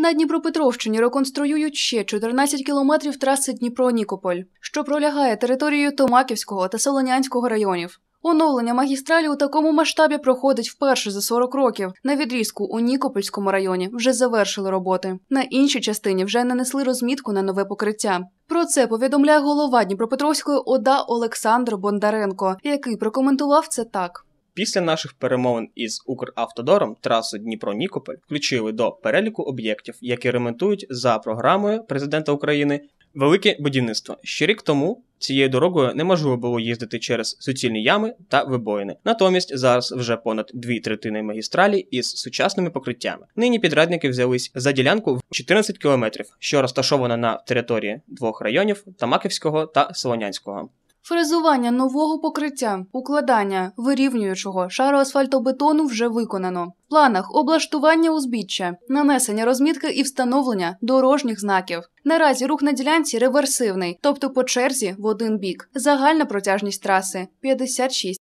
На Дніпропетровщині реконструюють ще 14 кілометрів траси Дніпро-Нікополь, що пролягає територією Томаківського та Солонянського районів. Оновлення магістралі у такому масштабі проходить вперше за 40 років. На відрізку у Нікопольському районі вже завершили роботи. На іншій частині вже нанесли розмітку на нове покриття. Про це повідомляє голова Дніпропетровської ОДА Олександр Бондаренко, який прокоментував це так. Після наших перемовин із Укравтодором трасу Дніпро-Нікополь включили до переліку об'єктів, які ремонтують за програмою президента України велике будівництво. Ще рік тому цією дорогою неможливо було їздити через суцільні ями та вибоїни. Натомість зараз вже понад дві третини магістралі із сучасними покриттями. Нині підрядники взялись за ділянку в 14 кілометрів, що розташована на території двох районів Тамаківського та Солонянського. Фрезування нового покриття, укладання вирівнюючого шару асфальтобетону вже виконано. В планах облаштування узбіччя, нанесення розмітки і встановлення дорожніх знаків. Наразі рух на ділянці реверсивний, тобто по черзі в один бік. Загальна протяжність траси 56